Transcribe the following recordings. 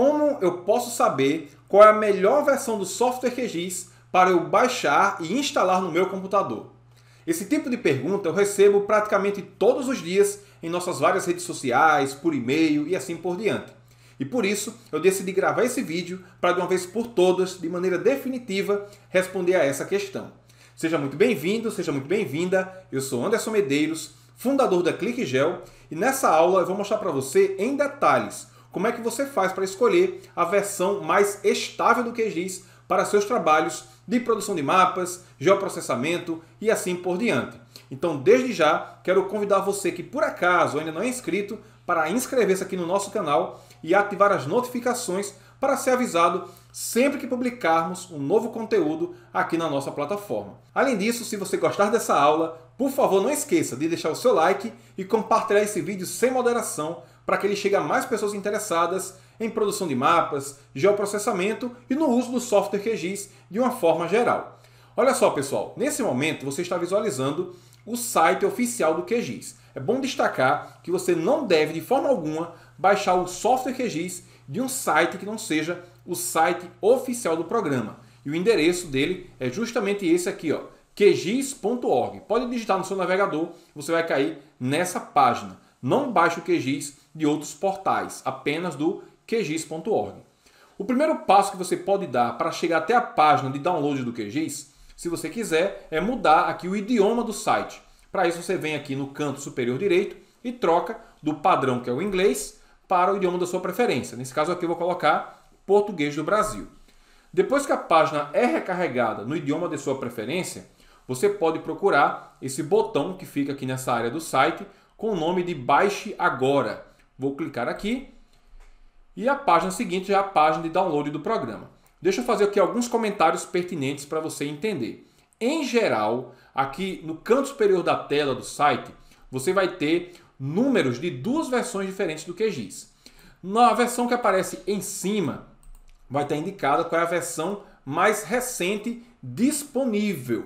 como eu posso saber qual é a melhor versão do software QGIS para eu baixar e instalar no meu computador? Esse tipo de pergunta eu recebo praticamente todos os dias em nossas várias redes sociais, por e-mail e assim por diante. E por isso eu decidi gravar esse vídeo para de uma vez por todas, de maneira definitiva, responder a essa questão. Seja muito bem-vindo, seja muito bem-vinda. Eu sou Anderson Medeiros, fundador da ClickGel, e nessa aula eu vou mostrar para você em detalhes como é que você faz para escolher a versão mais estável do QGIS para seus trabalhos de produção de mapas, geoprocessamento e assim por diante. Então, desde já, quero convidar você que por acaso ainda não é inscrito para inscrever-se aqui no nosso canal e ativar as notificações para ser avisado sempre que publicarmos um novo conteúdo aqui na nossa plataforma. Além disso, se você gostar dessa aula, por favor não esqueça de deixar o seu like e compartilhar esse vídeo sem moderação para que ele chegue a mais pessoas interessadas em produção de mapas, geoprocessamento e no uso do software QGIS de uma forma geral. Olha só, pessoal, nesse momento você está visualizando o site oficial do QGIS. É bom destacar que você não deve, de forma alguma, baixar o software QGIS de um site que não seja o site oficial do programa. E o endereço dele é justamente esse aqui, ó, qgis.org. Pode digitar no seu navegador, você vai cair nessa página. Não baixe o QGIS de outros portais, apenas do QGIS.org. O primeiro passo que você pode dar para chegar até a página de download do QGIS, se você quiser, é mudar aqui o idioma do site. Para isso você vem aqui no canto superior direito e troca do padrão que é o inglês para o idioma da sua preferência. Nesse caso aqui eu vou colocar português do Brasil. Depois que a página é recarregada no idioma de sua preferência, você pode procurar esse botão que fica aqui nessa área do site com o nome de Baixe Agora. Vou clicar aqui e a página seguinte é a página de download do programa. Deixa eu fazer aqui alguns comentários pertinentes para você entender. Em geral, aqui no canto superior da tela do site, você vai ter números de duas versões diferentes do QGIS. Na versão que aparece em cima, vai estar indicada qual é a versão mais recente disponível.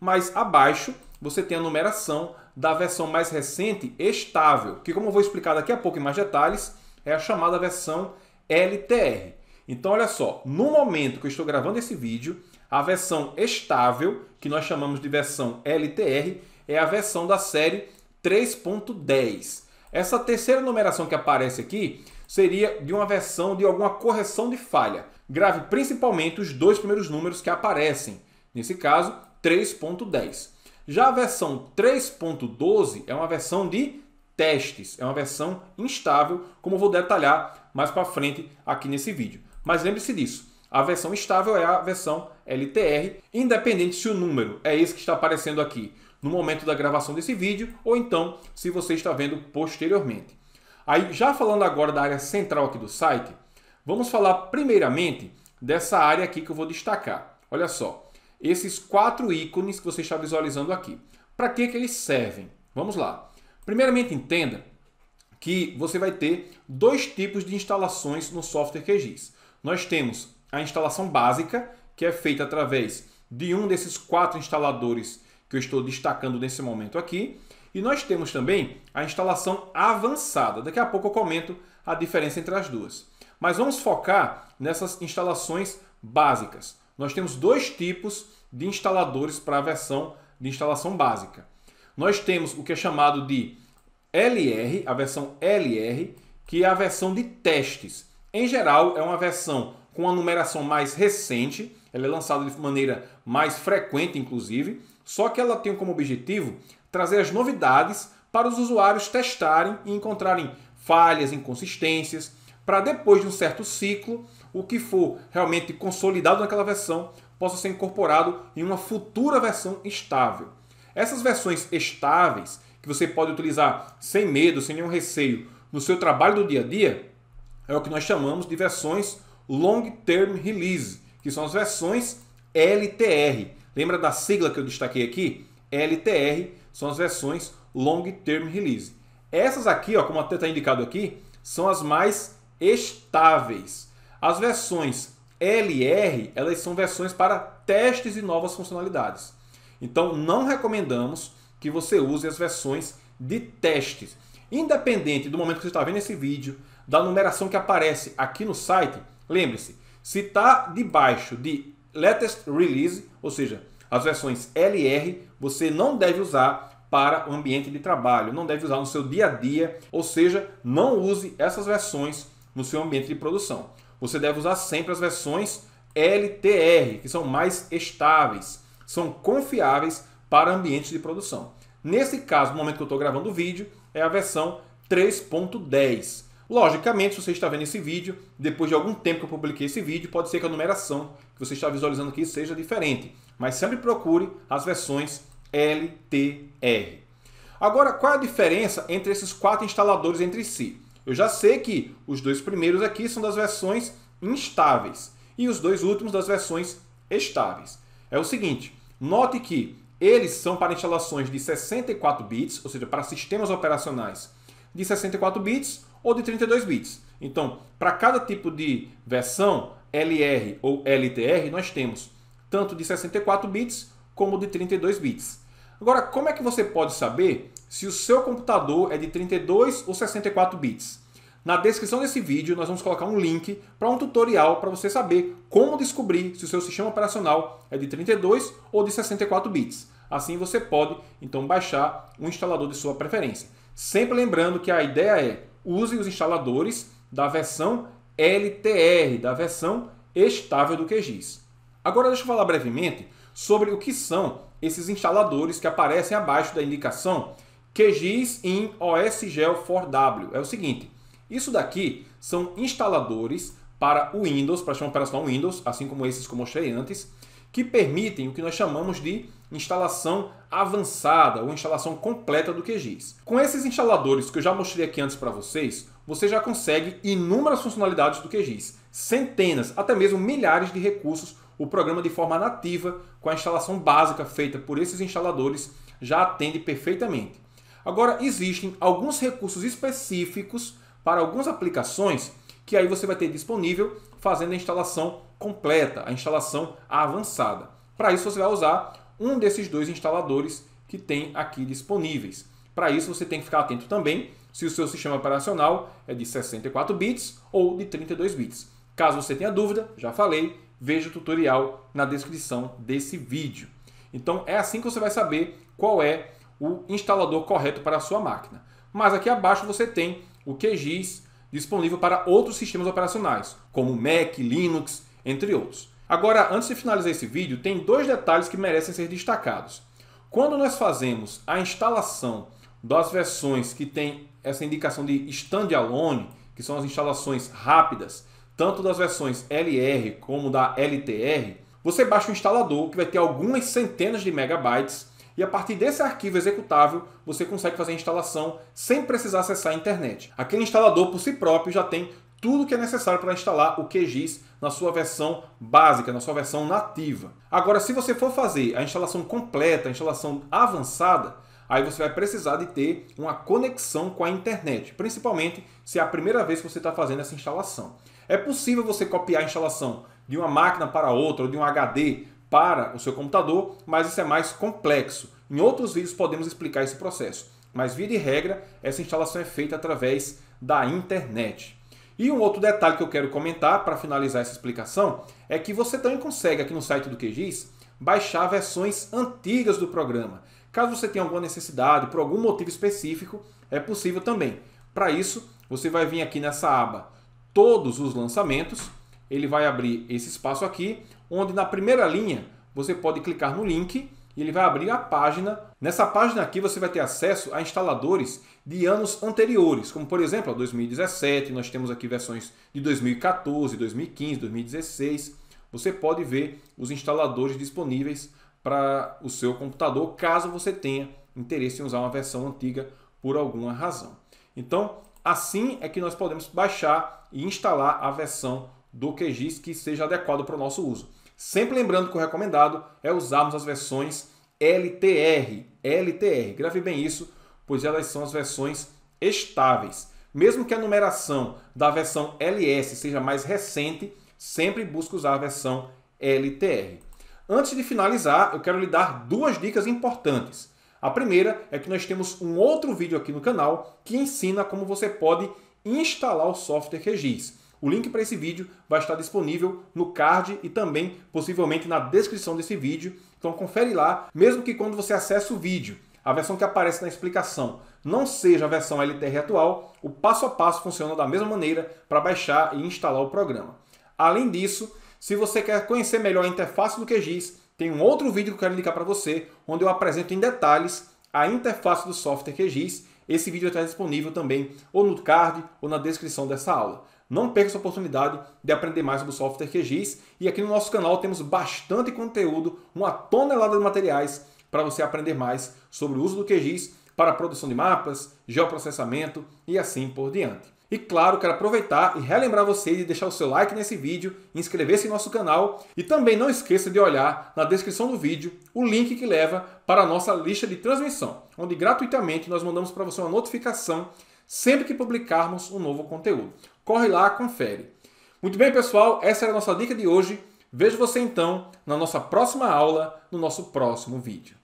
Mas abaixo, você tem a numeração da versão mais recente estável, que como eu vou explicar daqui a pouco em mais detalhes, é a chamada versão LTR. Então olha só, no momento que eu estou gravando esse vídeo, a versão estável, que nós chamamos de versão LTR, é a versão da série 3.10. Essa terceira numeração que aparece aqui seria de uma versão de alguma correção de falha. Grave principalmente os dois primeiros números que aparecem, nesse caso 3.10. Já a versão 3.12 é uma versão de testes, é uma versão instável, como eu vou detalhar mais para frente aqui nesse vídeo. Mas lembre-se disso, a versão estável é a versão LTR, independente se o número é esse que está aparecendo aqui no momento da gravação desse vídeo ou então se você está vendo posteriormente. Aí, já falando agora da área central aqui do site, vamos falar primeiramente dessa área aqui que eu vou destacar. Olha só, esses quatro ícones que você está visualizando aqui. Para que, que eles servem? Vamos lá. Primeiramente, entenda que você vai ter dois tipos de instalações no software QGIS. Nós temos a instalação básica, que é feita através de um desses quatro instaladores que eu estou destacando nesse momento aqui. E nós temos também a instalação avançada. Daqui a pouco eu comento a diferença entre as duas. Mas vamos focar nessas instalações básicas nós temos dois tipos de instaladores para a versão de instalação básica. Nós temos o que é chamado de LR, a versão LR, que é a versão de testes. Em geral, é uma versão com a numeração mais recente, ela é lançada de maneira mais frequente, inclusive, só que ela tem como objetivo trazer as novidades para os usuários testarem e encontrarem falhas, inconsistências, para depois de um certo ciclo o que for realmente consolidado naquela versão possa ser incorporado em uma futura versão estável. Essas versões estáveis, que você pode utilizar sem medo, sem nenhum receio, no seu trabalho do dia a dia, é o que nós chamamos de versões Long Term Release, que são as versões LTR. Lembra da sigla que eu destaquei aqui? LTR são as versões Long Term Release. Essas aqui, ó, como até está indicado aqui, são as mais estáveis. As versões LR, elas são versões para testes e novas funcionalidades. Então, não recomendamos que você use as versões de testes. Independente do momento que você está vendo esse vídeo, da numeração que aparece aqui no site, lembre-se, se está debaixo de Latest Release, ou seja, as versões LR, você não deve usar para o ambiente de trabalho, não deve usar no seu dia a dia, ou seja, não use essas versões no seu ambiente de produção você deve usar sempre as versões LTR, que são mais estáveis, são confiáveis para ambientes de produção. Nesse caso, no momento que eu estou gravando o vídeo, é a versão 3.10. Logicamente, se você está vendo esse vídeo, depois de algum tempo que eu publiquei esse vídeo, pode ser que a numeração que você está visualizando aqui seja diferente. Mas sempre procure as versões LTR. Agora, qual é a diferença entre esses quatro instaladores entre si? Eu já sei que os dois primeiros aqui são das versões instáveis e os dois últimos das versões estáveis. É o seguinte, note que eles são para instalações de 64 bits, ou seja, para sistemas operacionais de 64 bits ou de 32 bits. Então, para cada tipo de versão LR ou LTR, nós temos tanto de 64 bits como de 32 bits. Agora, como é que você pode saber se o seu computador é de 32 ou 64 bits. Na descrição desse vídeo nós vamos colocar um link para um tutorial para você saber como descobrir se o seu sistema operacional é de 32 ou de 64 bits. Assim você pode então baixar um instalador de sua preferência. Sempre lembrando que a ideia é use os instaladores da versão LTR, da versão estável do QGIS. Agora deixa eu falar brevemente sobre o que são esses instaladores que aparecem abaixo da indicação QGIS in OSGel 4W. É o seguinte, isso daqui são instaladores para o Windows, para chamar operacional Windows, assim como esses que eu mostrei antes, que permitem o que nós chamamos de instalação avançada ou instalação completa do QGIS. Com esses instaladores que eu já mostrei aqui antes para vocês, você já consegue inúmeras funcionalidades do QGIS, centenas, até mesmo milhares de recursos o programa de forma nativa, com a instalação básica feita por esses instaladores, já atende perfeitamente. Agora, existem alguns recursos específicos para algumas aplicações que aí você vai ter disponível fazendo a instalação completa, a instalação avançada. Para isso, você vai usar um desses dois instaladores que tem aqui disponíveis. Para isso, você tem que ficar atento também se o seu sistema operacional é de 64 bits ou de 32 bits. Caso você tenha dúvida, já falei, veja o tutorial na descrição desse vídeo. Então é assim que você vai saber qual é o instalador correto para a sua máquina. Mas aqui abaixo você tem o QGIS disponível para outros sistemas operacionais, como Mac, Linux, entre outros. Agora, antes de finalizar esse vídeo, tem dois detalhes que merecem ser destacados. Quando nós fazemos a instalação das versões que tem essa indicação de standalone, que são as instalações rápidas, tanto das versões LR como da LTR, você baixa o instalador que vai ter algumas centenas de megabytes e a partir desse arquivo executável você consegue fazer a instalação sem precisar acessar a internet. Aquele instalador por si próprio já tem tudo que é necessário para instalar o QGIS na sua versão básica, na sua versão nativa. Agora, se você for fazer a instalação completa, a instalação avançada, aí você vai precisar de ter uma conexão com a internet, principalmente se é a primeira vez que você está fazendo essa instalação. É possível você copiar a instalação de uma máquina para outra, ou de um HD, para o seu computador, mas isso é mais complexo. Em outros vídeos podemos explicar esse processo, mas via de regra, essa instalação é feita através da internet. E um outro detalhe que eu quero comentar para finalizar essa explicação é que você também consegue aqui no site do QGIS baixar versões antigas do programa. Caso você tenha alguma necessidade, por algum motivo específico, é possível também. Para isso, você vai vir aqui nessa aba Todos os lançamentos ele vai abrir esse espaço aqui, onde na primeira linha você pode clicar no link e ele vai abrir a página. Nessa página aqui você vai ter acesso a instaladores de anos anteriores, como por exemplo, 2017, nós temos aqui versões de 2014, 2015, 2016. Você pode ver os instaladores disponíveis para o seu computador, caso você tenha interesse em usar uma versão antiga por alguma razão. Então, assim é que nós podemos baixar e instalar a versão do QGIS que seja adequado para o nosso uso. Sempre lembrando que o recomendado é usarmos as versões LTR. LTR, grave bem isso, pois elas são as versões estáveis. Mesmo que a numeração da versão LS seja mais recente, sempre busque usar a versão LTR. Antes de finalizar, eu quero lhe dar duas dicas importantes. A primeira é que nós temos um outro vídeo aqui no canal que ensina como você pode instalar o software Regis. O link para esse vídeo vai estar disponível no card e também possivelmente na descrição desse vídeo. Então confere lá, mesmo que quando você acessa o vídeo, a versão que aparece na explicação não seja a versão LTR atual, o passo a passo funciona da mesma maneira para baixar e instalar o programa. Além disso, se você quer conhecer melhor a interface do QGIS, tem um outro vídeo que eu quero indicar para você, onde eu apresento em detalhes a interface do software QGIS. Esse vídeo está disponível também ou no card ou na descrição dessa aula. Não perca essa oportunidade de aprender mais sobre o software QGIS. E aqui no nosso canal temos bastante conteúdo, uma tonelada de materiais para você aprender mais sobre o uso do QGIS para a produção de mapas, geoprocessamento e assim por diante. E claro, quero aproveitar e relembrar vocês de deixar o seu like nesse vídeo, inscrever-se em nosso canal e também não esqueça de olhar na descrição do vídeo o link que leva para a nossa lista de transmissão, onde gratuitamente nós mandamos para você uma notificação sempre que publicarmos um novo conteúdo. Corre lá, confere. Muito bem, pessoal, essa era a nossa dica de hoje. Vejo você então na nossa próxima aula, no nosso próximo vídeo.